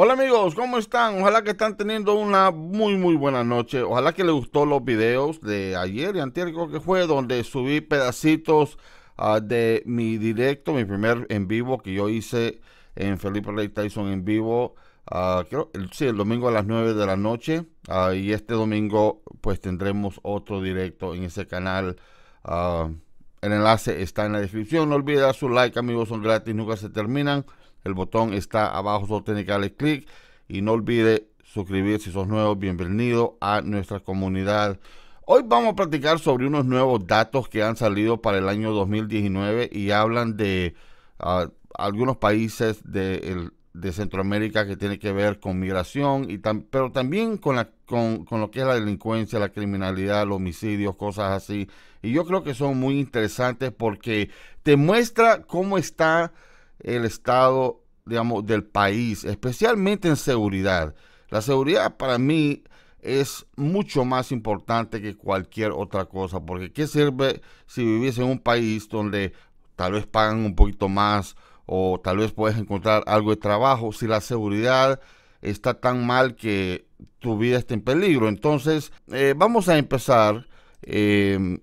Hola amigos, ¿cómo están? Ojalá que están teniendo una muy muy buena noche. Ojalá que les gustó los videos de ayer y anterior que fue donde subí pedacitos ah, de mi directo, mi primer en vivo que yo hice en Felipe Rey Tyson en vivo. Ah, creo, el, sí, el domingo a las 9 de la noche. Ah, y este domingo pues tendremos otro directo en ese canal. el enlace está en la descripción. No olviden su like, amigos, son gratis, nunca se terminan. El botón está abajo, solo tiene que darle clic. Y no olvides suscribirse si sos nuevo. Bienvenido a nuestra comunidad. Hoy vamos a platicar sobre unos nuevos datos que han salido para el año 2019 y hablan de ah, algunos países de, Centroamérica que tienen que ver con migración, y pero también con, la, con, con, lo que es la delincuencia, la criminalidad, los homicidios, cosas así. Y yo creo que son muy interesantes porque te muestra cómo está el estado, digamos, del país, especialmente en seguridad. La seguridad para mí es mucho más importante que cualquier otra cosa, porque ¿qué sirve si viviese en un país donde tal vez pagan un poquito más o tal vez puedes encontrar algo de trabajo si la seguridad está tan mal que tu vida está en peligro? Entonces, eh, vamos a empezar eh,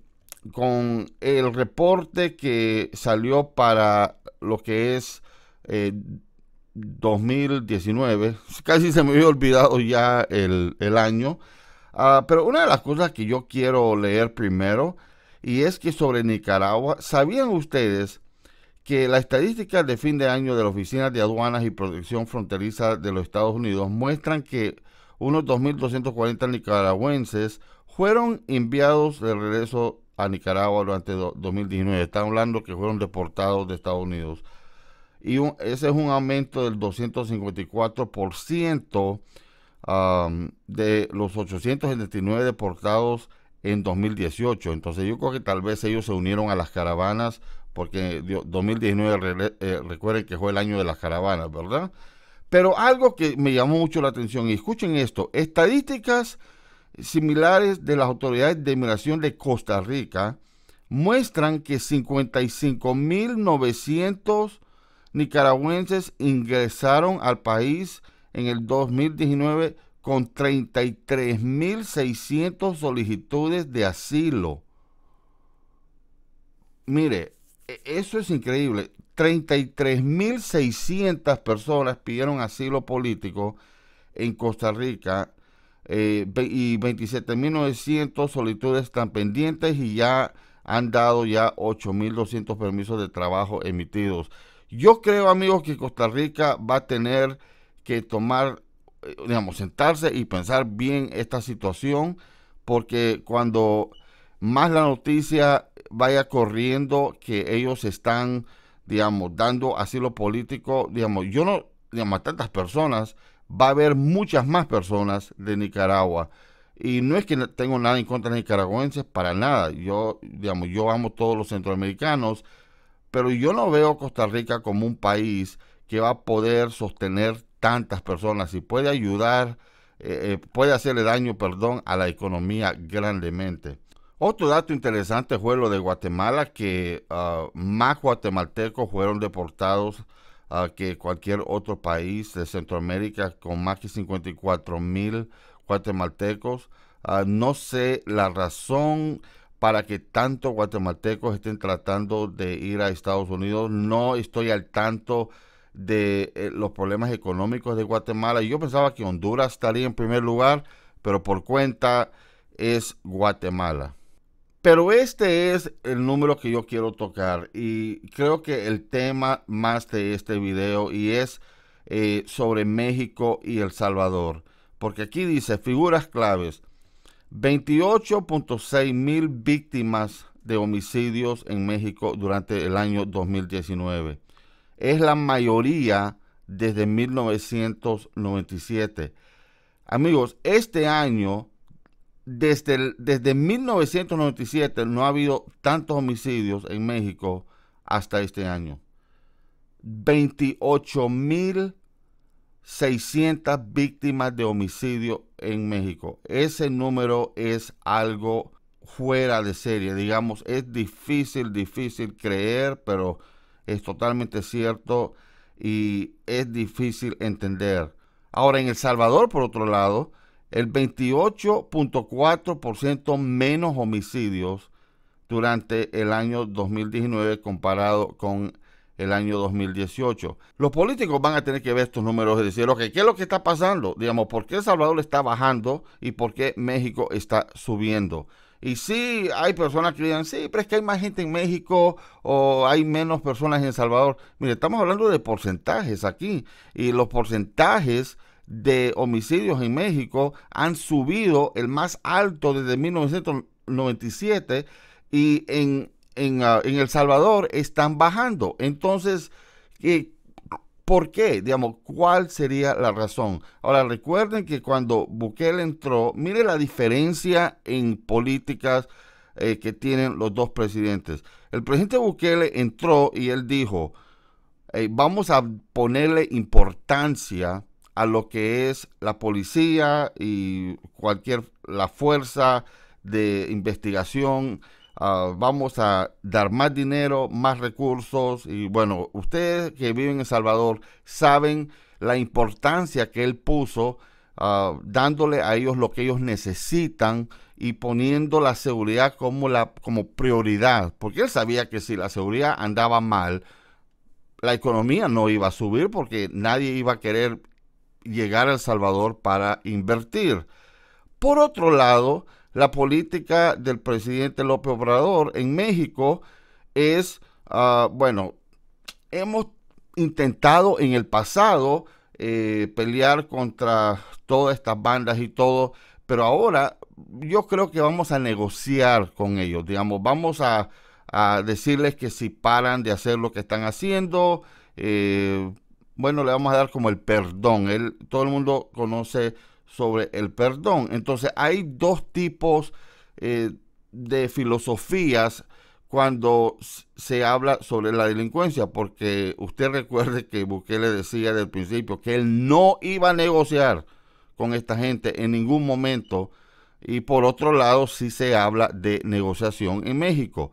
con el reporte que salió para lo que es 2019. Eh, Casi se me había olvidado ya el, el año. Ah, pero una de las cosas que yo quiero leer primero, y es que sobre Nicaragua, ¿sabían ustedes que la estadística de fin de año de la Oficina de Aduanas y Protección Fronteriza de los Estados Unidos muestran que unos 2.240 nicaragüenses fueron enviados de regreso a Nicaragua durante 2019. Están hablando que fueron deportados de Estados Unidos. Y ese es un aumento del 254% de los 879 deportados en 2018. Entonces yo creo que tal vez ellos se unieron a las caravanas porque 2019 eh, recuerden que fue el año de las caravanas, ¿verdad? Pero algo que me llamó mucho la atención, y escuchen esto, estadísticas similares de las autoridades de inmigración de Costa Rica muestran que 55.900 nicaragüenses ingresaron al país en el 2019 con 33.600 solicitudes de asilo. Mire, e-, eso es increíble. 33.600 personas pidieron asilo político en Costa Rica eh, y 27.900 solicitudes están pendientes y ya han dado ya 8.200 permisos de trabajo emitidos. Yo creo, amigos, que Costa Rica va a tener que tomar, eh, digamos, sentarse y pensar bien esta situación, porque cuando más la noticia vaya corriendo que ellos están, digamos, dando asilo político, digamos, yo no, digamos, a tantas personas, va a haber muchas más personas de Nicaragua. Y no es que tengo nada en contra de nicaragüenses, para nada. Yo, digamos, yo amo todos los centroamericanos, pero yo no veo Costa Rica como un país que va a poder sostener tantas personas y puede ayudar, eh, eh, puede hacerle daño, perdón, a la economía grandemente. Otro dato interesante fue lo de Guatemala, que ah, más guatemaltecos fueron deportados que cualquier otro país de Centroamérica con más que 54 mil guatemaltecos. Ah, no sé la razón para que tantos guatemaltecos estén tratando de ir a Estados Unidos. No estoy al tanto de eh, los problemas económicos de Guatemala. Yo pensaba que Honduras estaría en primer lugar, pero por cuenta es Guatemala. Pero este es el número que yo quiero tocar y creo que el tema más de este video y es eh, sobre México y El Salvador. Porque aquí dice, figuras claves, 28.6 mil víctimas de homicidios en México durante el año 2019. Es la mayoría desde 1997. Amigos, este año desde, desde 1997 no ha habido tantos homicidios en México hasta este año. 28.600 víctimas de homicidio en México. Ese número es algo fuera de serie. Digamos, es difícil, difícil creer, pero es totalmente cierto y es difícil entender. Ahora, en El Salvador, por otro lado, el 28.4% menos homicidios durante el año 2019 comparado con el año 2018. Los políticos van a tener que ver estos números y decir, ok, ¿qué es lo que está pasando? Digamos, ¿por qué El Salvador está bajando y por qué México está subiendo? Y sí, hay personas que digan sí, pero es que hay más gente en México o hay menos personas en El Salvador. Mire, estamos hablando de porcentajes aquí y los porcentajes de homicidios en México han subido el más alto desde 1997 y en, ah, en, El Salvador están bajando. Entonces, ¿por qué? Digamos, ¿cuál sería la razón? Ahora, recuerden que cuando Bukele entró, mire la diferencia en políticas eh, que tienen los dos presidentes. El presidente Bukele entró y él dijo, vamos a ponerle importancia a lo que es la policía y cualquier la fuerza de investigación. Ah, vamos a dar más dinero, más recursos y bueno, ustedes que viven en El Salvador saben la importancia que él puso ah, dándole a ellos lo que ellos necesitan y poniendo la seguridad como, la, como prioridad, porque él sabía que si la seguridad andaba mal, la economía no iba a subir porque nadie iba a querer llegar a El Salvador para invertir. Por otro lado, la política del presidente López Obrador en México es, ah, bueno, hemos intentado en el pasado eh, pelear contra todas estas bandas y todo, pero ahora yo creo que vamos a negociar con ellos, digamos, vamos a, a decirles que si paran de hacer lo que están haciendo, eh, bueno, le vamos a dar como el perdón. todo el mundo conoce sobre el perdón. Entonces, hay dos tipos eh, de filosofías cuando se habla sobre la delincuencia, porque usted recuerde que Bukele decía desde el principio que él no iba a negociar con esta gente en ningún momento. Y por otro lado, sí se habla de negociación en México.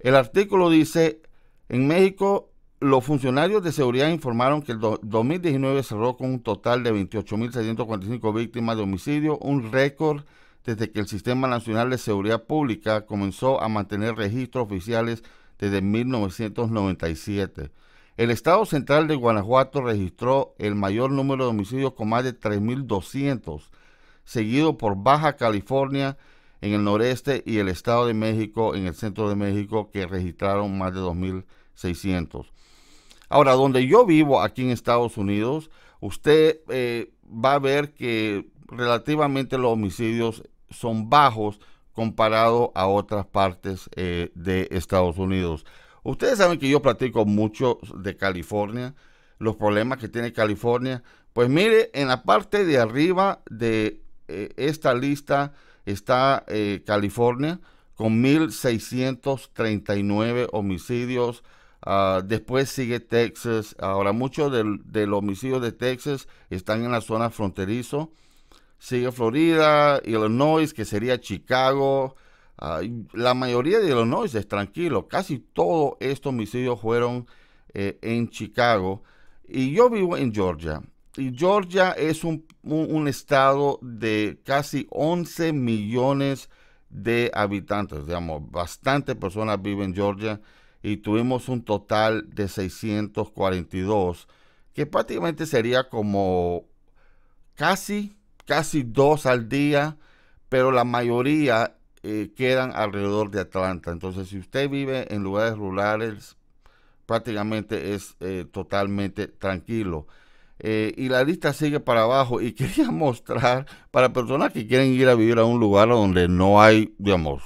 El artículo dice, en México los funcionarios de seguridad informaron que el 2019 cerró con un total de 28.645 víctimas de homicidio, un récord desde que el Sistema Nacional de Seguridad Pública comenzó a mantener registros oficiales desde 1997. El Estado Central de Guanajuato registró el mayor número de homicidios con más de 3.200, seguido por Baja California en el noreste y el Estado de México en el centro de México que registraron más de 2.600. Ahora, donde yo vivo aquí en Estados Unidos, usted eh, va a ver que relativamente los homicidios son bajos comparado a otras partes eh, de Estados Unidos. Ustedes saben que yo platico mucho de California, los problemas que tiene California. Pues mire, en la parte de arriba de eh, esta lista está California con 1.639 homicidios Ah, después sigue Texas. Ahora, muchos de los homicidios de Texas están en la zona fronterizo. Sigue Florida, Illinois, que sería Chicago. Ah, la mayoría de Illinois es tranquilo. Casi todos estos homicidios fueron eh, en Chicago. Y yo vivo en Georgia. Y Georgia es un, estado de casi 11 millones de habitantes. Digamos, bastante personas viven en Georgia y tuvimos un total de 642, que prácticamente sería como casi, casi dos al día, pero la mayoría eh, quedan alrededor de Atlanta. Entonces, si usted vive en lugares rurales, prácticamente es eh, totalmente tranquilo. Eh, y la lista sigue para abajo y quería mostrar para personas que quieren ir a vivir a un lugar donde no hay, digamos,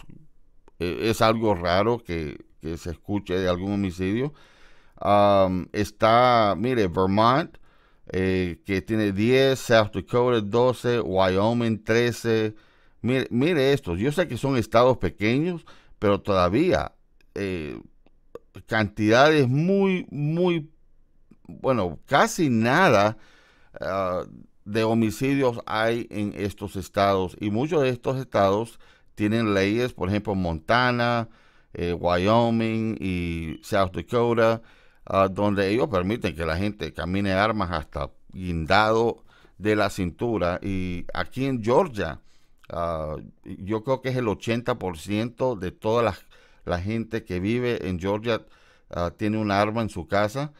es algo raro que que se escuche de algún homicidio. Um, está, mire, Vermont, eh, que tiene 10, South Dakota 12, Wyoming 13. Mire, mire estos, yo sé que son estados pequeños, pero todavía eh, cantidades muy, muy, bueno, casi nada uh, de homicidios hay en estos estados. Y muchos de estos estados tienen leyes, por ejemplo, Montana, Wyoming y South Dakota, ah, donde ellos permiten que la gente camine armas hasta guindado de la cintura. Y aquí en Georgia, ah, yo creo que es el 80% de toda la, gente que vive en Georgia ah, tiene un arma en su casa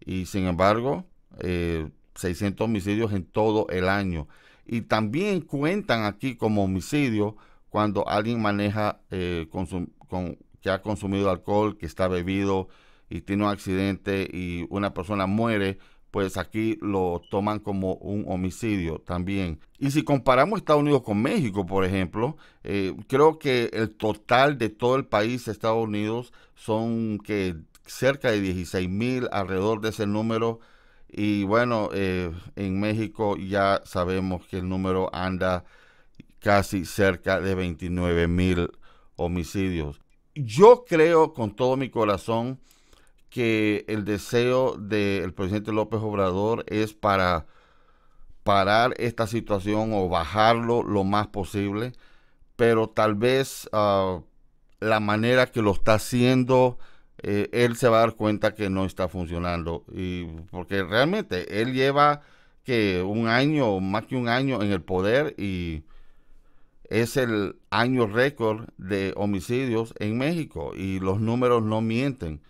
y sin embargo... 600 eh, homicidios en todo el año. Y también cuentan aquí como homicidio cuando alguien maneja eh, con, su, con, que ha consumido alcohol, que está bebido y tiene un accidente y una persona muere, pues aquí lo toman como un homicidio también. Y si comparamos Estados Unidos con México, por ejemplo, eh, creo que el total de todo el país de Estados Unidos son que cerca de 16 mil alrededor de ese número. Y bueno, eh, en México ya sabemos que el número anda casi cerca de 29 mil homicidios yo creo con todo mi corazón que el deseo del presidente López Obrador es para parar esta situación o bajarlo lo más posible, pero tal vez ah, la manera que lo está haciendo, eh, él se va a dar cuenta que no está funcionando. Y porque realmente él lleva que un año, más que un año en el poder y es el año récord de homicidios en México y los números no mienten.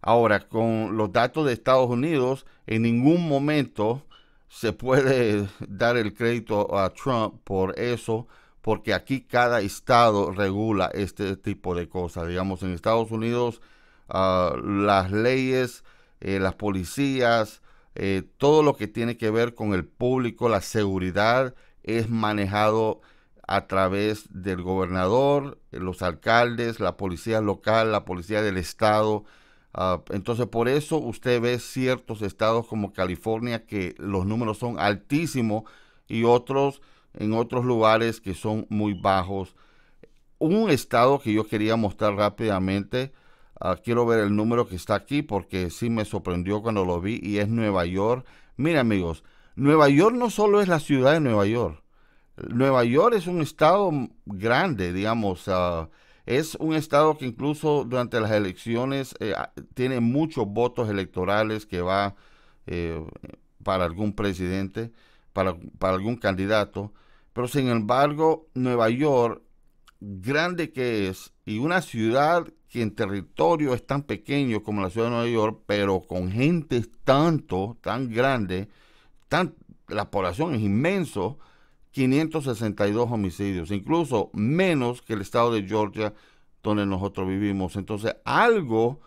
Ahora, con los datos de Estados Unidos, en ningún momento se puede dar el crédito a Trump por eso, porque aquí cada estado regula este tipo de cosas. Digamos, en Estados Unidos ah, las leyes, eh, las policías, eh, todo lo que tiene que ver con el público, la seguridad, es manejado a través del gobernador, eh, los alcaldes, la policía local, la policía del estado. Ah, entonces por eso usted ve ciertos estados como California que los números son altísimos y otros en otros lugares que son muy bajos. Un estado que yo quería mostrar rápidamente, ah, quiero ver el número que está aquí porque sí me sorprendió cuando lo vi y es Nueva York. Mira amigos, Nueva York no solo es la ciudad de Nueva York, Nueva York es un estado grande, digamos. es un estado que incluso durante las elecciones eh, tiene muchos votos electorales que va eh, para algún presidente, para, algún candidato. Pero sin embargo, Nueva York, grande que es, y una ciudad que en territorio es tan pequeño como la ciudad de Nueva York, pero con gente tanto, tan grande, la población es inmenso, 562 homicidios, incluso menos que el estado de Georgia donde nosotros vivimos. Entonces, algo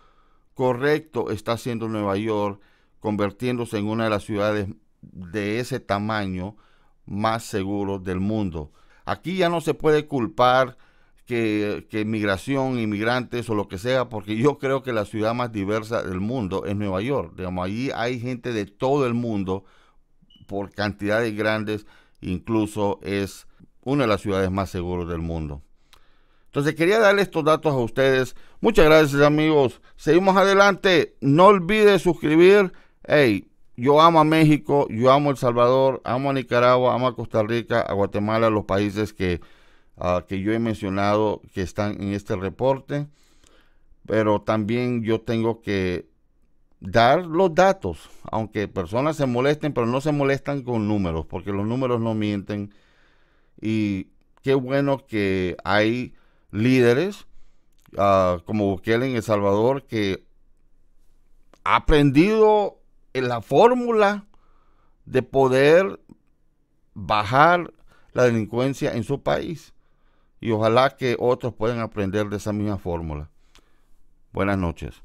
correcto está haciendo Nueva York, convirtiéndose en una de las ciudades de ese tamaño más seguro del mundo. Aquí ya no se puede culpar que, que migración, inmigrantes o lo que sea, porque yo creo que la ciudad más diversa del mundo es Nueva York. Digamos, allí hay gente de todo el mundo por cantidades grandes incluso es una de las ciudades más seguras del mundo. Entonces quería darle estos datos a ustedes. Muchas gracias amigos. Seguimos adelante. No olvide suscribir. Hey, yo amo a México, yo amo a El Salvador, amo a Nicaragua, amo a Costa Rica, a Guatemala, los países que, ah, que yo he mencionado que están en este reporte. Pero también yo tengo que dar los datos, aunque personas se molesten, pero no se molestan con números, porque los números no mienten. Y qué bueno que hay líderes ah, como Bukele en El Salvador que ha aprendido la fórmula de poder bajar la delincuencia en su país. Y ojalá que otros puedan aprender de esa misma fórmula. Buenas noches.